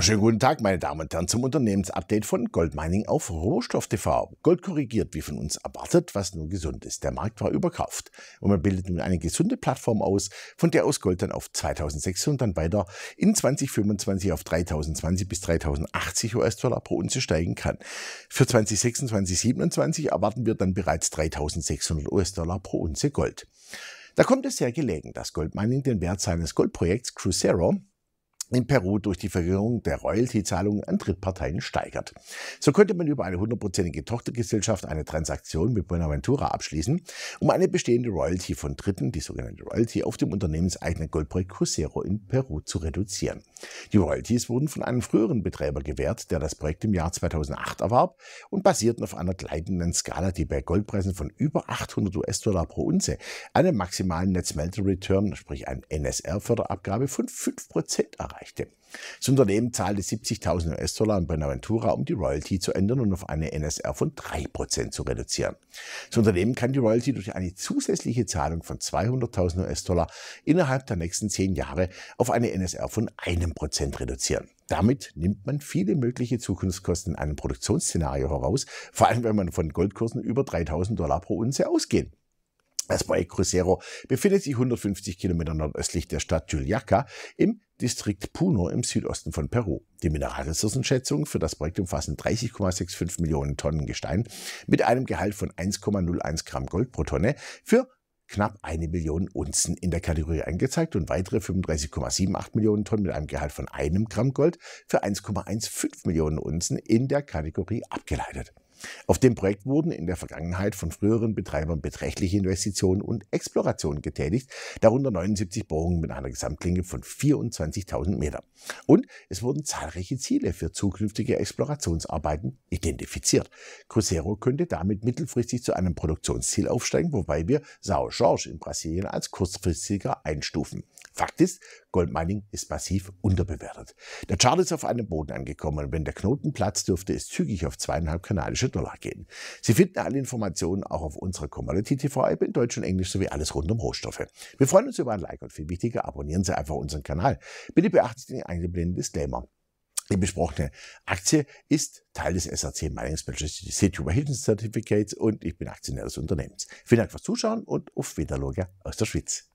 Schönen guten Tag, meine Damen und Herren, zum Unternehmensupdate von Goldmining auf Rohstoff TV. Gold korrigiert, wie von uns erwartet, was nur gesund ist. Der Markt war überkauft und man bildet nun eine gesunde Plattform aus, von der aus Gold dann auf 2600, dann weiter in 2025 auf 3020 bis 3080 US-Dollar pro Unze steigen kann. Für 2026, 2027 erwarten wir dann bereits 3600 US-Dollar pro Unze Gold. Da kommt es sehr gelegen, dass Goldmining den Wert seines Goldprojekts Crucero in Peru durch die Verringerung der Royalty-Zahlungen an Drittparteien steigert. So könnte man über eine hundertprozentige Tochtergesellschaft eine Transaktion mit Buenaventura abschließen, um eine bestehende Royalty von Dritten, die sogenannte Royalty, auf dem unternehmenseigenen Goldprojekt Crucero in Peru zu reduzieren. Die Royalties wurden von einem früheren Betreiber gewährt, der das Projekt im Jahr 2008 erwarb und basierten auf einer gleitenden Skala, die bei Goldpreisen von über 800 US-Dollar pro Unze einen maximalen Net Smelter Return, sprich einem NSR-Förderabgabe von 5% erreicht erreichte. Das Unternehmen zahlte 70.000 US-Dollar an Bonaventura, um die Royalty zu ändern und auf eine NSR von 3% zu reduzieren. Das Unternehmen kann die Royalty durch eine zusätzliche Zahlung von 200.000 US-Dollar innerhalb der nächsten zehn Jahre auf eine NSR von einem Prozent reduzieren. Damit nimmt man viele mögliche Zukunftskosten in einem Produktionsszenario heraus, vor allem wenn man von Goldkursen über 3000 Dollar pro Unze ausgeht. Das Projekt Crucero befindet sich 150 Kilometer nordöstlich der Stadt Juliaca im Distrikt Puno im Südosten von Peru. Die Mineralressourcenschätzungen für das Projekt umfassen 30,65 Millionen Tonnen Gestein mit einem Gehalt von 1,01 Gramm Gold pro Tonne für knapp eine Million Unzen in der Kategorie angezeigt und weitere 35,78 Millionen Tonnen mit einem Gehalt von einem Gramm Gold für 1,15 Millionen Unzen in der Kategorie abgeleitet. Auf dem Projekt wurden in der Vergangenheit von früheren Betreibern beträchtliche Investitionen und Explorationen getätigt, darunter 79 Bohrungen mit einer Gesamtlänge von 24.000 Meter. Und es wurden zahlreiche Ziele für zukünftige Explorationsarbeiten identifiziert. Cruzeiro könnte damit mittelfristig zu einem Produktionsziel aufsteigen, wobei wir São Jorge in Brasilien als kurzfristiger einstufen. Fakt ist, Goldmining ist massiv unterbewertet. Der Chart ist auf einem Boden angekommen. Wenn der Knoten platzt, dürfte es zügig auf zweieinhalb kanadische Dollar gehen. Sie finden alle Informationen auch auf unserer Commodity TV App in Deutsch und Englisch sowie alles rund um Rohstoffe. Wir freuen uns über ein Like und viel wichtiger, abonnieren Sie einfach unseren Kanal. Bitte beachten Sie den eingeblendeten Disclaimer. Die besprochene Aktie ist Teil des SRC Mining Special City Relations Certificates und ich bin Aktionär des Unternehmens. Vielen Dank fürs Zuschauen und auf Wiederloge aus der Schweiz.